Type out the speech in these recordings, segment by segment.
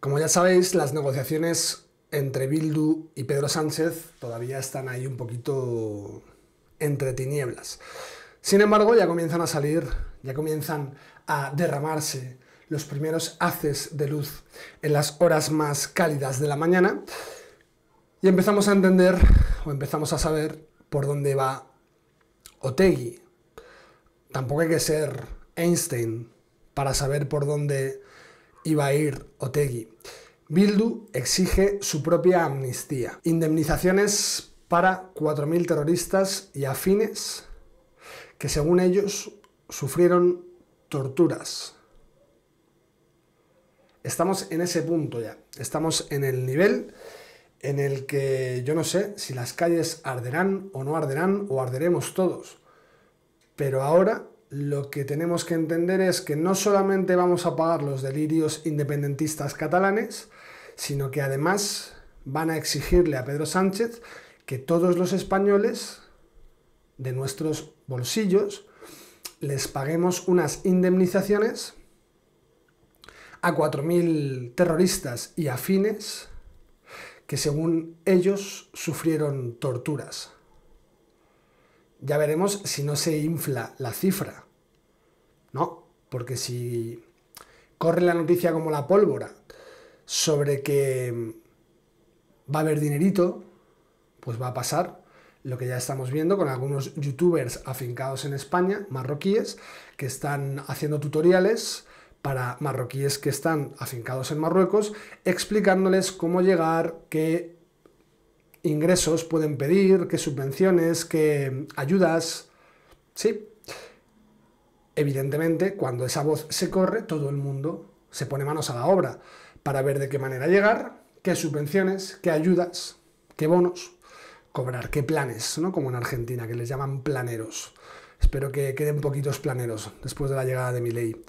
Como ya sabéis, las negociaciones entre Bildu y Pedro Sánchez todavía están ahí un poquito entre tinieblas. Sin embargo, ya comienzan a salir, ya comienzan a derramarse los primeros haces de luz en las horas más cálidas de la mañana y empezamos a entender o empezamos a saber por dónde va Otegi. Tampoco hay que ser Einstein para saber por dónde iba a ir Otegui. Bildu exige su propia amnistía, indemnizaciones para 4.000 terroristas y afines que según ellos sufrieron torturas. Estamos en ese punto ya, estamos en el nivel en el que yo no sé si las calles arderán o no arderán o arderemos todos, pero ahora lo que tenemos que entender es que no solamente vamos a pagar los delirios independentistas catalanes, sino que además van a exigirle a Pedro Sánchez que todos los españoles de nuestros bolsillos les paguemos unas indemnizaciones a 4.000 terroristas y afines que según ellos sufrieron torturas ya veremos si no se infla la cifra. ¿No? Porque si corre la noticia como la pólvora sobre que va a haber dinerito, pues va a pasar lo que ya estamos viendo con algunos youtubers afincados en España, marroquíes, que están haciendo tutoriales para marroquíes que están afincados en Marruecos, explicándoles cómo llegar, que ingresos pueden pedir, qué subvenciones, qué ayudas. Sí. Evidentemente, cuando esa voz se corre, todo el mundo se pone manos a la obra para ver de qué manera llegar, qué subvenciones, qué ayudas, qué bonos, cobrar, qué planes, ¿no? Como en Argentina, que les llaman planeros. Espero que queden poquitos planeros después de la llegada de mi ley.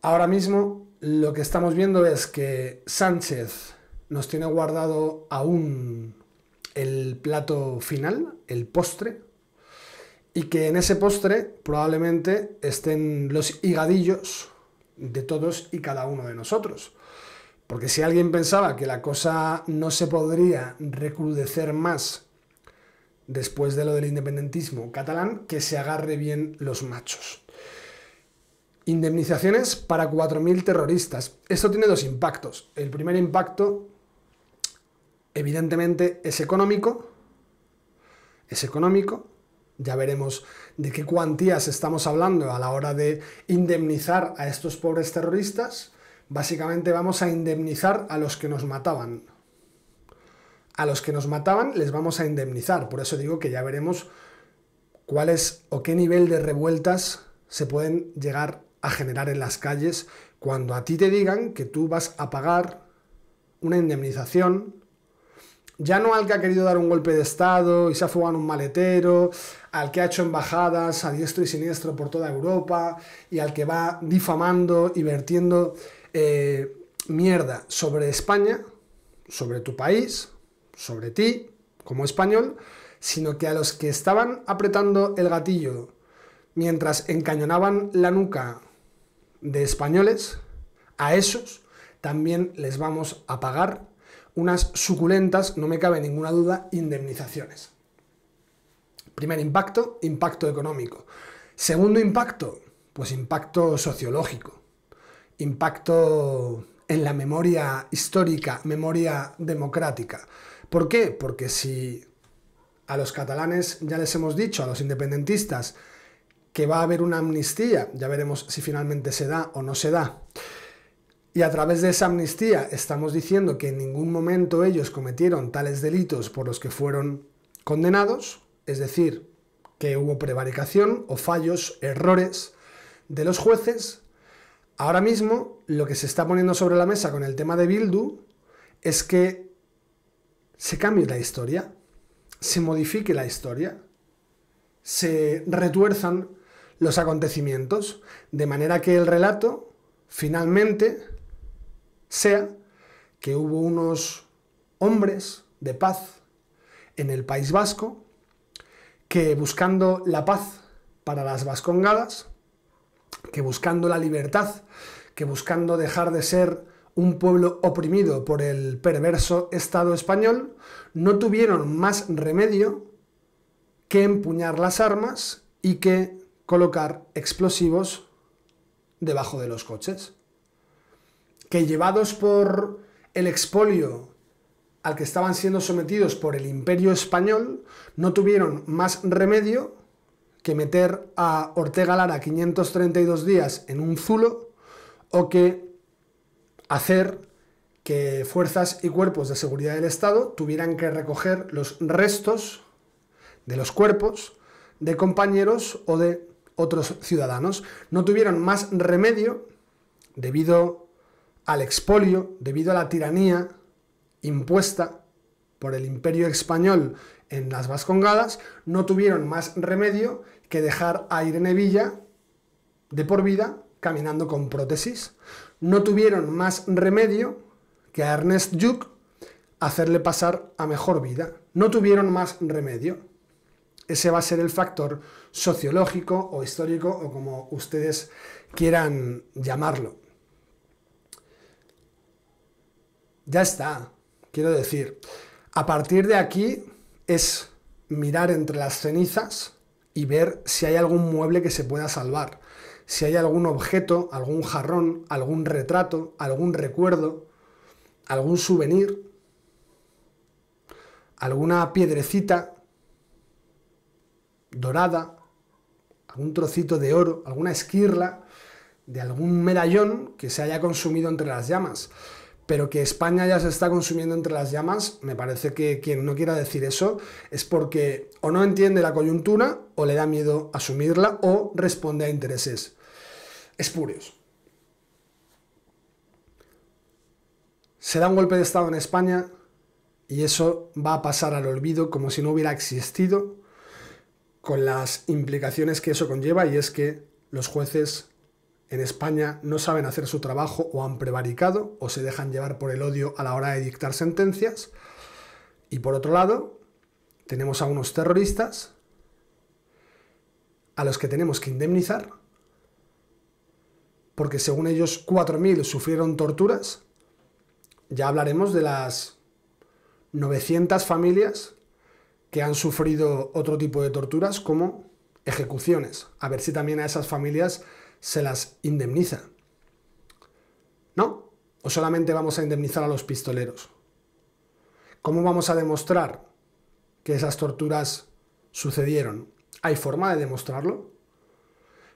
Ahora mismo lo que estamos viendo es que Sánchez nos tiene guardado aún el plato final, el postre, y que en ese postre probablemente estén los higadillos de todos y cada uno de nosotros. Porque si alguien pensaba que la cosa no se podría recrudecer más después de lo del independentismo catalán, que se agarre bien los machos. Indemnizaciones para 4.000 terroristas. Esto tiene dos impactos. El primer impacto evidentemente es económico, es económico, ya veremos de qué cuantías estamos hablando a la hora de indemnizar a estos pobres terroristas. Básicamente vamos a indemnizar a los que nos mataban. A los que nos mataban les vamos a indemnizar. Por eso digo que ya veremos cuáles o qué nivel de revueltas se pueden llegar a generar en las calles cuando a ti te digan que tú vas a pagar una indemnización ya no al que ha querido dar un golpe de Estado y se ha fugado en un maletero, al que ha hecho embajadas a diestro y siniestro por toda Europa y al que va difamando y vertiendo eh, mierda sobre España, sobre tu país, sobre ti como español, sino que a los que estaban apretando el gatillo mientras encañonaban la nuca de españoles, a esos también les vamos a pagar unas suculentas, no me cabe ninguna duda, indemnizaciones. Primer impacto, impacto económico. Segundo impacto, pues impacto sociológico, impacto en la memoria histórica, memoria democrática. ¿Por qué? Porque si a los catalanes ya les hemos dicho, a los independentistas, que va a haber una amnistía, ya veremos si finalmente se da o no se da, y a través de esa amnistía estamos diciendo que en ningún momento ellos cometieron tales delitos por los que fueron condenados, es decir, que hubo prevaricación o fallos, errores de los jueces. Ahora mismo lo que se está poniendo sobre la mesa con el tema de Bildu es que se cambie la historia, se modifique la historia, se retuerzan los acontecimientos, de manera que el relato finalmente sea que hubo unos hombres de paz en el País Vasco que buscando la paz para las vascongadas, que buscando la libertad, que buscando dejar de ser un pueblo oprimido por el perverso Estado español, no tuvieron más remedio que empuñar las armas y que colocar explosivos debajo de los coches que llevados por el expolio al que estaban siendo sometidos por el imperio español, no tuvieron más remedio que meter a Ortega Lara 532 días en un zulo o que hacer que fuerzas y cuerpos de seguridad del Estado tuvieran que recoger los restos de los cuerpos de compañeros o de otros ciudadanos. No tuvieron más remedio debido al expolio debido a la tiranía impuesta por el imperio español en las Vascongadas, no tuvieron más remedio que dejar a Irene Villa de por vida caminando con prótesis. No tuvieron más remedio que a Ernest Duke hacerle pasar a mejor vida. No tuvieron más remedio. Ese va a ser el factor sociológico o histórico o como ustedes quieran llamarlo. Ya está. Quiero decir, a partir de aquí es mirar entre las cenizas y ver si hay algún mueble que se pueda salvar, si hay algún objeto, algún jarrón, algún retrato, algún recuerdo, algún souvenir, alguna piedrecita dorada, algún trocito de oro, alguna esquirla de algún medallón que se haya consumido entre las llamas pero que España ya se está consumiendo entre las llamas, me parece que quien no quiera decir eso es porque o no entiende la coyuntura o le da miedo asumirla o responde a intereses espurios. Se da un golpe de Estado en España y eso va a pasar al olvido como si no hubiera existido con las implicaciones que eso conlleva y es que los jueces en España no saben hacer su trabajo o han prevaricado o se dejan llevar por el odio a la hora de dictar sentencias. Y por otro lado, tenemos a unos terroristas a los que tenemos que indemnizar porque según ellos 4.000 sufrieron torturas. Ya hablaremos de las 900 familias que han sufrido otro tipo de torturas como ejecuciones. A ver si también a esas familias se las indemniza. ¿No? ¿O solamente vamos a indemnizar a los pistoleros? ¿Cómo vamos a demostrar que esas torturas sucedieron? ¿Hay forma de demostrarlo?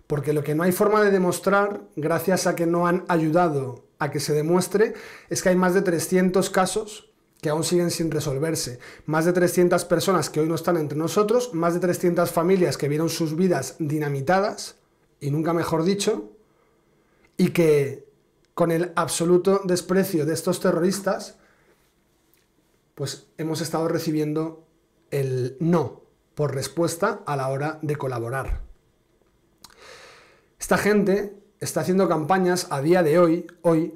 Porque lo que no hay forma de demostrar, gracias a que no han ayudado a que se demuestre, es que hay más de 300 casos que aún siguen sin resolverse. Más de 300 personas que hoy no están entre nosotros, más de 300 familias que vieron sus vidas dinamitadas y nunca mejor dicho, y que con el absoluto desprecio de estos terroristas, pues hemos estado recibiendo el no por respuesta a la hora de colaborar. Esta gente está haciendo campañas a día de hoy, hoy,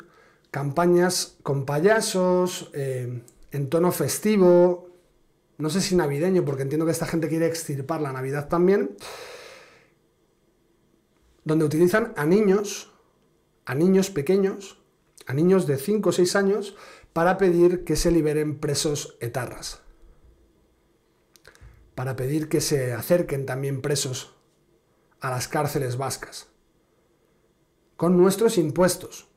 campañas con payasos, eh, en tono festivo, no sé si navideño, porque entiendo que esta gente quiere extirpar la Navidad también, donde utilizan a niños, a niños pequeños, a niños de 5 o 6 años, para pedir que se liberen presos etarras, para pedir que se acerquen también presos a las cárceles vascas, con nuestros impuestos,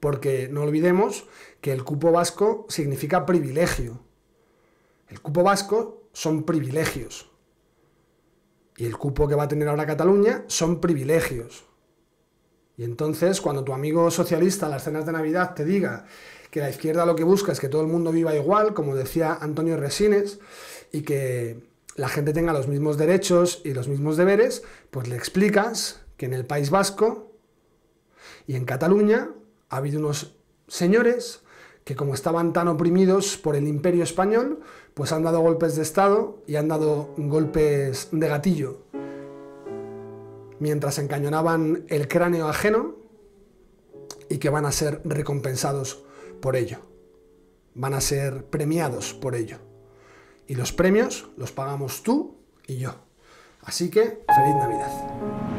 porque no olvidemos que el cupo vasco significa privilegio. El cupo vasco son privilegios y el cupo que va a tener ahora Cataluña son privilegios. Y entonces, cuando tu amigo socialista a las cenas de Navidad te diga que la izquierda lo que busca es que todo el mundo viva igual, como decía Antonio Resines, y que la gente tenga los mismos derechos y los mismos deberes, pues le explicas que en el País Vasco y en Cataluña ha habido unos señores que como estaban tan oprimidos por el imperio español, pues han dado golpes de Estado y han dado golpes de gatillo. Mientras encañonaban el cráneo ajeno y que van a ser recompensados por ello. Van a ser premiados por ello. Y los premios los pagamos tú y yo. Así que, feliz Navidad.